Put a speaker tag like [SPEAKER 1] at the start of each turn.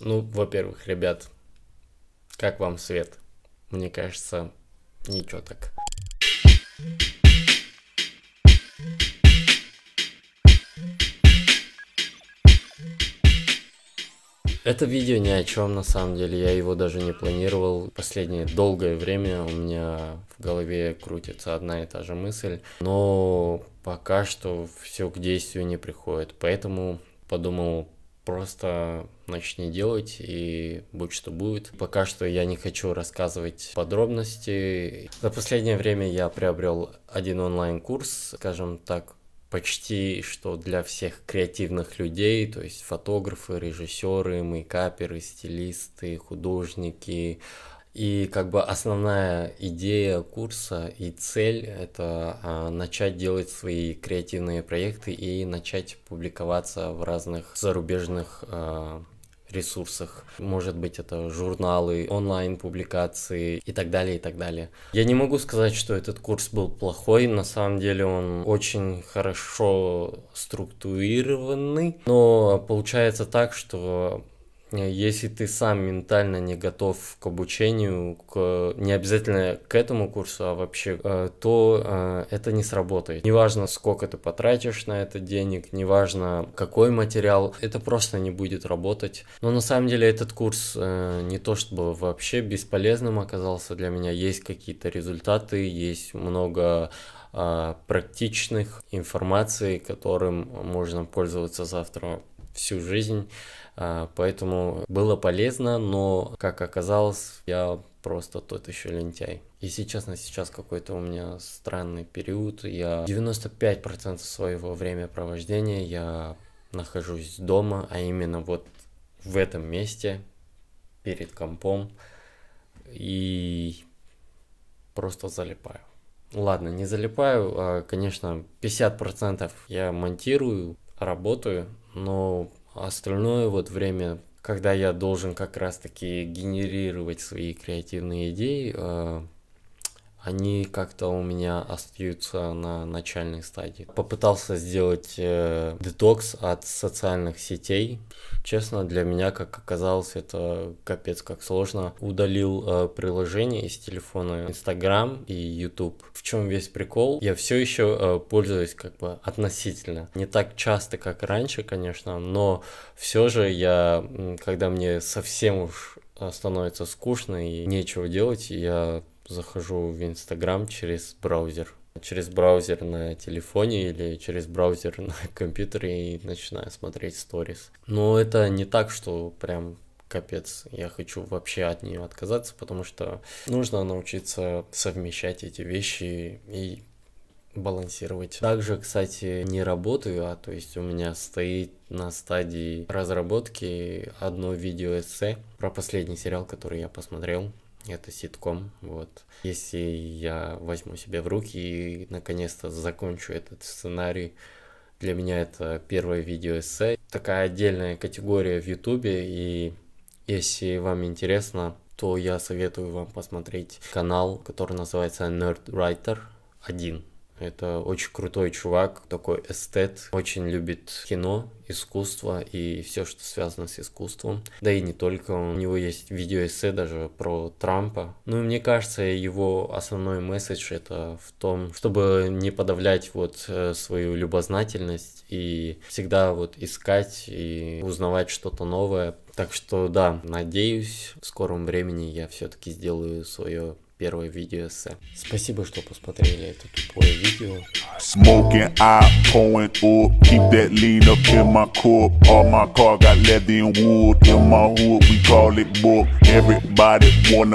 [SPEAKER 1] Ну, во-первых, ребят, как вам свет? Мне кажется, ничего так. Это видео ни о чем на самом деле, я его даже не планировал. Последнее долгое время у меня в голове крутится одна и та же мысль, но пока что все к действию не приходит, поэтому подумал Просто начни делать и будь что будет. Пока что я не хочу рассказывать подробности. За последнее время я приобрел один онлайн-курс, скажем так, почти что для всех креативных людей, то есть фотографы, режиссеры, мейкаперы, стилисты, художники, и как бы основная идея курса и цель это а, начать делать свои креативные проекты и начать публиковаться в разных зарубежных а, ресурсах. Может быть, это журналы, онлайн-публикации и так далее, и так далее. Я не могу сказать, что этот курс был плохой. На самом деле он очень хорошо структурированный, но получается так, что Э, если ты сам ментально не готов к обучению, к, не обязательно к этому курсу, а вообще, э, то э, это не сработает. Неважно, сколько ты потратишь на это денег, неважно, какой материал, это просто не будет работать. Но на самом деле этот курс не то чтобы вообще бесполезным оказался для меня. Есть какие-то результаты, есть много практичных информаций, которым можно пользоваться завтра всю жизнь, а, поэтому было полезно, но, как оказалось, я просто тот еще лентяй. Если честно, сейчас какой-то у меня странный период, я 95% своего времяпровождения я нахожусь дома, а именно вот в этом месте, перед компом, и просто залипаю. Ладно, не залипаю, а, конечно, 50% я монтирую, работаю, но остальное вот время, когда я должен как раз-таки генерировать свои креативные идеи, а, они как-то у меня остаются на начальной стадии. Попытался сделать э, детокс от социальных сетей. Честно, для меня, как оказалось, это капец как сложно. Удалил э, приложение из телефона Instagram и YouTube. В чем весь прикол? Я все еще э, пользуюсь как бы относительно. Не так часто, как раньше, конечно, но все же я, когда мне совсем уж э, становится скучно и нечего делать, я захожу в Инстаграм через браузер. Через браузер на телефоне или через браузер на компьютере и начинаю смотреть сторис. Но это не так, что прям капец, я хочу вообще от нее отказаться, потому что нужно научиться совмещать эти вещи и балансировать. Также, кстати, не работаю, а то есть у меня стоит на стадии разработки одно видео эссе про последний сериал, который я посмотрел это ситком, вот. Если я возьму себя в руки и наконец-то закончу этот сценарий, для меня это первое видео эссе. Такая отдельная категория в ютубе, и если вам интересно, то я советую вам посмотреть канал, который называется Nerd Writer 1. Это очень крутой чувак, такой эстет, очень любит кино, искусство и все, что связано с искусством. Да и не только, у него есть видеоэссе даже про Трампа. Ну и мне кажется, его основной месседж это в том, чтобы не подавлять вот э, свою любознательность и всегда вот искать и узнавать что-то новое. Так что да, надеюсь, в скором времени я все-таки сделаю свое первое видео эссе. Спасибо, что посмотрели это тупое видео. Smoking out, pouring up, keep that lean up in my cup. All my car got leather and wood in my hood, we call it book. Everybody wanna